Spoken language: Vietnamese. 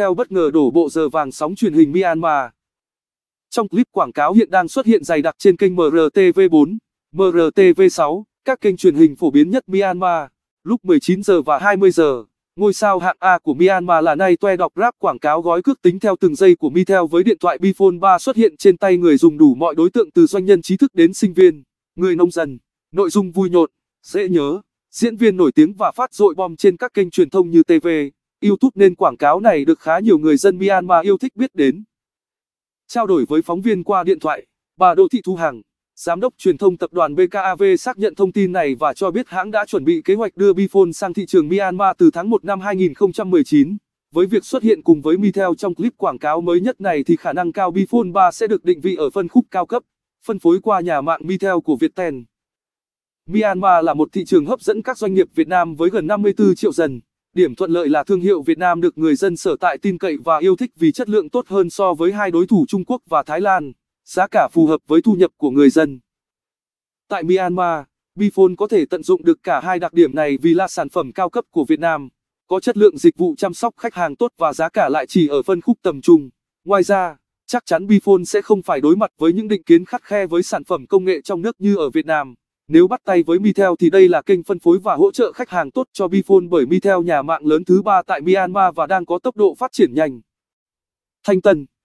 theo bất ngờ đổ bộ giờ vàng sóng truyền hình Myanmar. Trong clip quảng cáo hiện đang xuất hiện dày đặc trên kênh MRTV4, MRTV6, các kênh truyền hình phổ biến nhất Myanmar. Lúc 19 giờ và 20 giờ, ngôi sao hạng A của Myanmar là nay toe đọc rap quảng cáo gói cước tính theo từng giây của Mitel với điện thoại Bifone 3 xuất hiện trên tay người dùng đủ mọi đối tượng từ doanh nhân trí thức đến sinh viên, người nông dân. Nội dung vui nhộn, dễ nhớ, diễn viên nổi tiếng và phát dội bom trên các kênh truyền thông như TV. YouTube nên quảng cáo này được khá nhiều người dân Myanmar yêu thích biết đến. Trao đổi với phóng viên qua điện thoại, bà Đỗ Thị Thu Hằng, giám đốc truyền thông tập đoàn BKAV xác nhận thông tin này và cho biết hãng đã chuẩn bị kế hoạch đưa Bifone sang thị trường Myanmar từ tháng 1 năm 2019. Với việc xuất hiện cùng với Mitel trong clip quảng cáo mới nhất này thì khả năng cao Bifone 3 sẽ được định vị ở phân khúc cao cấp, phân phối qua nhà mạng Mitel của Viettel. Myanmar là một thị trường hấp dẫn các doanh nghiệp Việt Nam với gần 54 triệu dân. Điểm thuận lợi là thương hiệu Việt Nam được người dân sở tại tin cậy và yêu thích vì chất lượng tốt hơn so với hai đối thủ Trung Quốc và Thái Lan, giá cả phù hợp với thu nhập của người dân. Tại Myanmar, Bifone có thể tận dụng được cả hai đặc điểm này vì là sản phẩm cao cấp của Việt Nam, có chất lượng dịch vụ chăm sóc khách hàng tốt và giá cả lại chỉ ở phân khúc tầm trung. Ngoài ra, chắc chắn Bifone sẽ không phải đối mặt với những định kiến khắt khe với sản phẩm công nghệ trong nước như ở Việt Nam. Nếu bắt tay với Mitel thì đây là kênh phân phối và hỗ trợ khách hàng tốt cho Bifone bởi Mitel nhà mạng lớn thứ ba tại Myanmar và đang có tốc độ phát triển nhanh. Thanh Tân